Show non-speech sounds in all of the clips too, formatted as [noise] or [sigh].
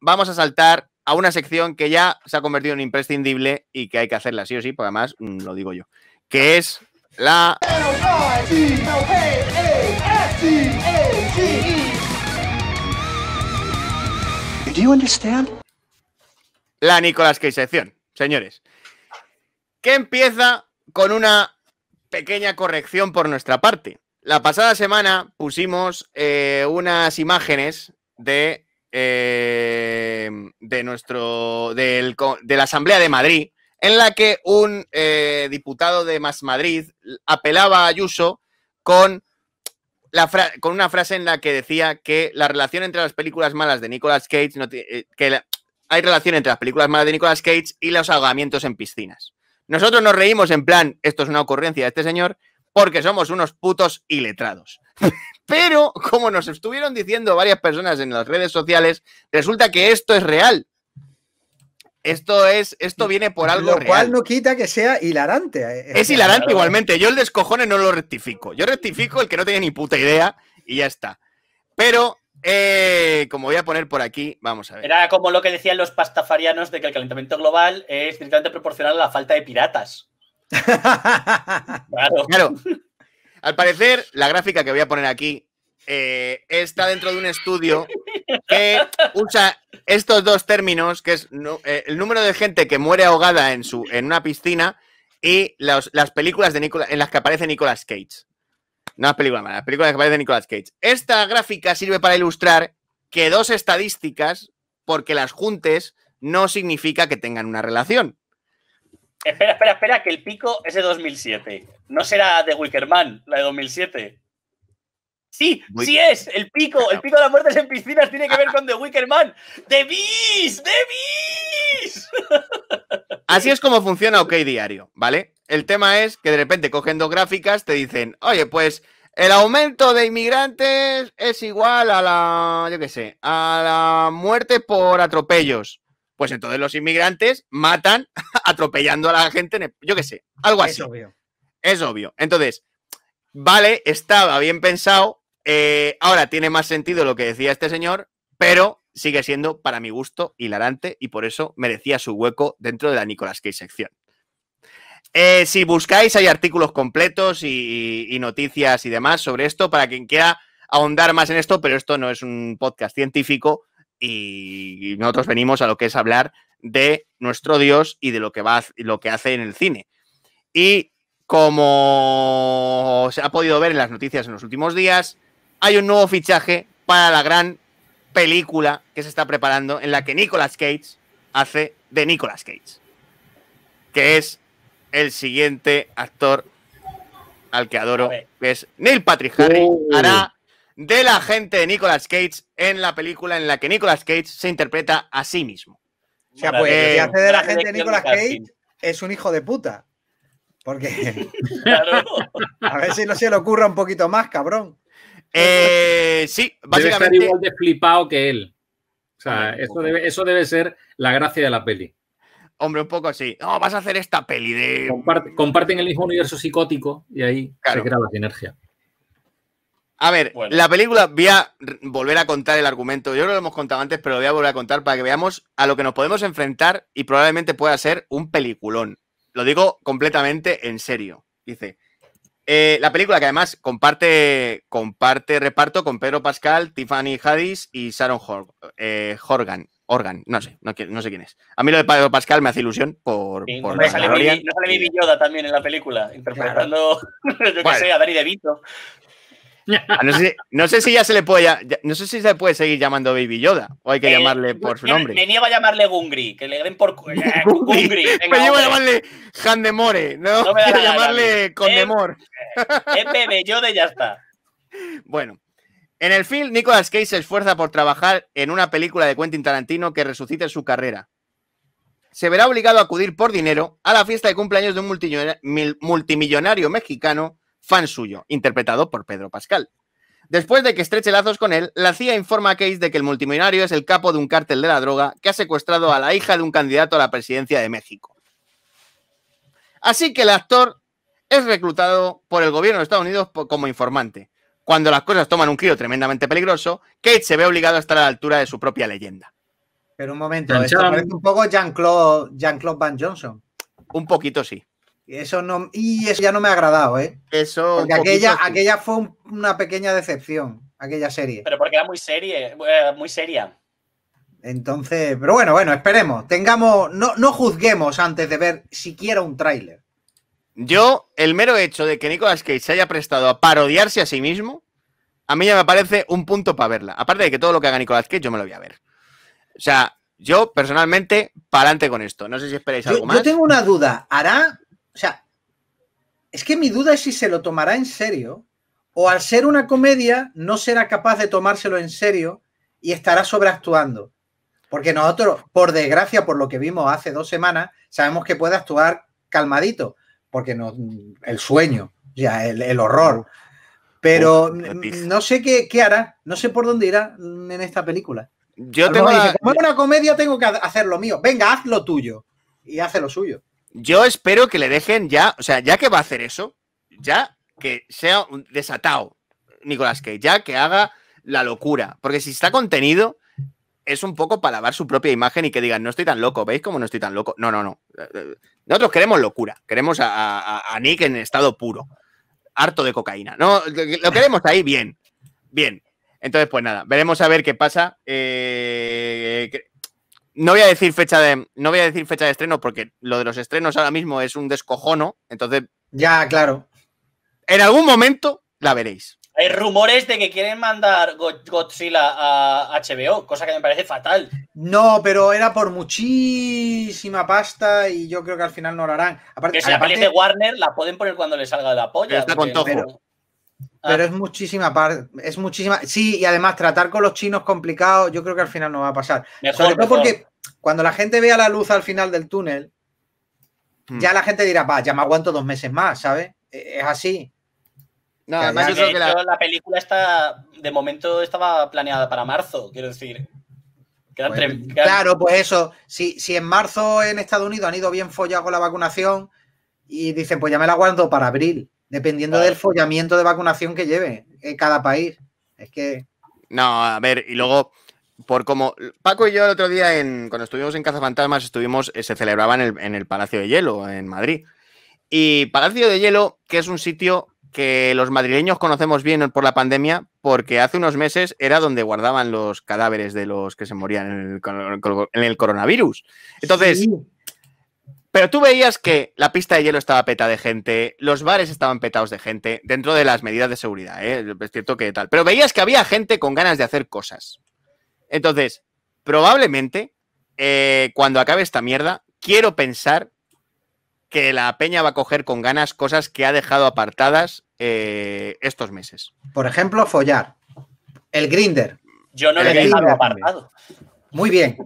vamos a saltar a una sección que ya se ha convertido en imprescindible y que hay que hacerla sí o sí, porque además mm, lo digo yo, que es la... La Nicolas Key sección, señores. Que empieza con una pequeña corrección por nuestra parte. La pasada semana pusimos eh, unas imágenes de eh, de, nuestro, de la Asamblea de Madrid, en la que un eh, diputado de Más Madrid apelaba a Ayuso con, la con una frase en la que decía que la relación entre las películas malas de Nicolas Cage, eh, que hay relación entre las películas malas de Nicolas Cage y los ahogamientos en piscinas. Nosotros nos reímos en plan, esto es una ocurrencia de este señor, porque somos unos putos iletrados. [laughs] Pero, como nos estuvieron diciendo varias personas en las redes sociales, resulta que esto es real. Esto es, esto viene por algo real. Lo cual no quita que sea hilarante. Eh, es, este hilarante igualmente. Yo el descojone no lo rectifico. Yo rectifico el que no tenía ni puta idea y ya está. Pero eh, como voy a poner por aquí, vamos a ver. Era como lo que decían los pastafarianos de que el calentamiento global es directamente proporcional a la falta de piratas claro. Al parecer, la gráfica que voy a poner aquí eh, está dentro de un estudio que usa estos dos términos, que es eh, el número de gente que muere ahogada en, su, en una piscina y las películas de en las que aparece Nicolas Cage. No las películas malas, las películas en las que aparece Nicolas Cage. Esta gráfica sirve para ilustrar que dos estadísticas, porque las juntes, no significa que tengan una relación. Espera, espera, espera, que el pico es de 2007. ¿No será de Wickerman, la de 2007? Sí, sí es, el pico, el pico de las muertes en piscinas tiene que ver con The Wickerman. Man. ¡The [laughs] Así es como funciona OK Diario, ¿vale? El tema es que de repente cogiendo gráficas, te dicen, oye, pues el aumento de inmigrantes es igual a la, yo qué sé, a la muerte por atropellos pues entonces los inmigrantes matan [laughs] atropellando a la gente, yo qué sé, algo así. Es obvio. Es obvio. Entonces, vale, estaba bien pensado, eh, ahora tiene más sentido lo que decía este señor, pero sigue siendo, para mi gusto, hilarante y por eso merecía su hueco dentro de la Nicolas Cage sección. Eh, si buscáis, hay artículos completos y, noticias y demás sobre esto para quien quiera ahondar más en esto, pero esto no es un podcast científico, y nosotros venimos a lo que es hablar de nuestro Dios y de lo que, va, lo que hace en el cine. Y como se ha podido ver en las noticias en los últimos días, hay un nuevo fichaje para la gran película que se está preparando en la que Nicolas Cage hace de Nicolas Cage, que es el siguiente actor al que adoro, es Neil Patrick Harris, uh. hará de la gente de Nicolas Cage en la película en la que Nicolas Cage se interpreta a sí mismo. O sea, pues hace de la gente de Nicolas Cage es un hijo de puta. Porque. [laughs] [laughs] a ver si no se le ocurra un poquito más, cabrón. Eh, sí, básicamente. Debe ser igual de flipado que él. O sea, eso, debe, ser la gracia de la peli. Hombre, un poco así. No, vas a hacer esta peli de. comparten el mismo universo psicótico y ahí se crea la sinergia. A ver, la película voy a volver a contar el argumento. Yo creo lo hemos contado antes, pero lo voy a volver a contar para que veamos a lo que nos podemos enfrentar y probablemente pueda ser un peliculón. Lo digo completamente en serio. Dice, eh, la película que además comparte, comparte reparto con Pedro Pascal, Tiffany Haddish y Sharon eh, Horgan. no sé, no, sé quién es. A mí lo de Pedro Pascal me hace ilusión por. sale mi, no, también en la película, interpretando, [laughs] yo qué sé, a de DeVito. Ah, no sé, no sé, si ya se le puede, no sé si se puede seguir llamando Baby Yoda o hay que eh, llamarle por su nombre. Me niego a llamarle Gungri, que le den por eh, [laughs] Gungri. Pues me niego a llamarle Handemore, no, no quiero llamarle Condemor. Es Baby Yoda ya está. [laughs] Bueno. En el film, Nicolas Cage se esfuerza por trabajar en una película de Quentin Tarantino que resucite su carrera. Se verá obligado a acudir por dinero a la fiesta de cumpleaños de un multimillonario mexicano fan suyo, interpretado por Pedro Pascal. Después de que estreche lazos con él, la CIA informa a Case de que el multimillonario es el capo de un cártel de la droga que ha secuestrado a la hija de un candidato a la presidencia de México. Así que el actor es reclutado por el gobierno de Estados Unidos como informante. Cuando las cosas toman un giro tremendamente peligroso, Kate se ve obligado a estar a la altura de su propia leyenda. Pero un momento, parece un poco Jean-Claude Van Johnson. Un poquito sí. Y eso no, y ya no me ha agradado, ¿eh? Eso. Porque aquella, aquella fue una pequeña decepción, aquella serie. Pero porque era muy serie, eh, muy seria. Entonces, pero bueno, bueno, esperemos. Tengamos, no, no juzguemos antes de ver siquiera un tráiler. Yo, el mero hecho de que Nicolas Cage se haya prestado a parodiarse a sí mismo, a mí ya me parece un punto para verla. Aparte de que todo lo que haga Nicolás Cage, yo me lo voy a ver. O sea, yo personalmente, para adelante con esto. No sé si esperáis algo más. Yo tengo una duda. ¿Hará o sea, es que mi duda es si se lo tomará en serio o al ser una comedia no será capaz de tomárselo en serio y estará sobreactuando. Porque nosotros, por desgracia, por lo que vimos hace dos semanas, sabemos que puede actuar calmadito, porque no, el sueño, ya el, el horror. Pero no sé qué, hará, no sé por dónde irá en esta película. Yo tengo como es una comedia, tengo que hacer lo mío. Venga, haz lo tuyo. Y haz lo suyo. Yo espero que le dejen ya, o sea, ya que va a hacer eso, ya que sea un desatado Nicolás Cage, ya que haga la locura, porque si está contenido es un poco para lavar su propia imagen y que digan, no estoy tan loco, ¿veis cómo no estoy tan loco? No, no, no. Nosotros queremos locura, queremos a, Nick en estado puro, harto de cocaína. No, lo queremos ahí bien, bien. Entonces, pues nada, veremos a ver qué pasa. Eh, no voy a decir fecha de. No voy a decir fecha de estreno, porque lo de los estrenos ahora mismo es un descojono. Entonces. Ya, claro. En algún momento la veréis. Hay rumores de que quieren mandar Godzilla a HBO, cosa que me parece fatal. No, pero era por muchísima pasta y yo creo que al final no lo harán. Aparte, que si la peli de Warner la pueden poner cuando le salga de la polla. está con pero ah. es muchísima parte, es muchísima. Sí, y además tratar con los chinos complicado, yo creo que al final no va a pasar. Sobre todo porque cuando la gente vea la luz al final del túnel, hmm. ya la gente dirá, va, ya me aguanto dos meses más, ¿sabes? E, es así. No, además yo creo que la... película está, de momento estaba planeada para marzo, quiero decir. Claro, pues eso. Si, en marzo en Estados Unidos han ido bien follado con la vacunación y dicen, pues ya me la aguanto para abril Dependiendo del follamiento de vacunación que lleve en eh, cada país. Es que. No, a ver, y luego, por como. Paco y yo el otro día, en, cuando estuvimos en Cazafantasmas, estuvimos, eh, se celebraba en el, Palacio de Hielo, en Madrid. Y Palacio de Hielo, que es un sitio que los madrileños conocemos bien por la pandemia, porque hace unos meses era donde guardaban los cadáveres de los que se morían en el, coronavirus. Entonces, pero tú veías que la pista de hielo estaba peta de gente, los bares estaban petados de gente, dentro de las medidas de seguridad, ¿eh? es cierto que tal. Pero veías que había gente con ganas de hacer cosas. Entonces, probablemente, eh, cuando acabe esta mierda, quiero pensar que la peña va a coger con ganas cosas que ha dejado apartadas eh, estos meses. Por ejemplo, follar. El grinder. Yo no le he dejado apartado. Muy bien.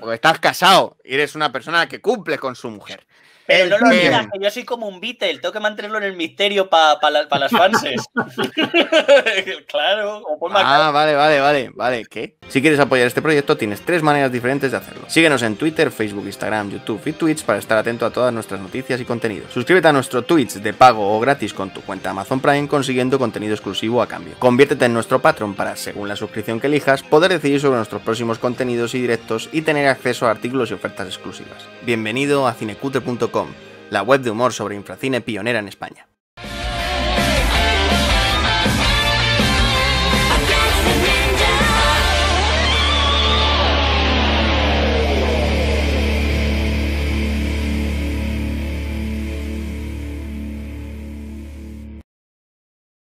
Porque estás casado y eres una persona que cumple con su mujer. Pero no lo digas que yo soy como un Beatle, tengo que mantenerlo en el misterio para las fanses [laughs] claro, Ah, vale, vale, vale, vale. ¿Qué? Si quieres apoyar este proyecto, tienes tres maneras diferentes de hacerlo. Síguenos en Twitter, Facebook, Instagram, YouTube y Twitch para estar atento a todas nuestras noticias y contenidos. Suscríbete a nuestro Twitch de pago o gratis con tu cuenta Amazon Prime consiguiendo contenido exclusivo a cambio. Conviértete en nuestro patrón para, según la suscripción que elijas, poder decidir sobre nuestros próximos contenidos y directos y tener acceso a artículos y ofertas exclusivas. Bienvenido a cinecutre.com, la web de humor sobre infracine pionera en España.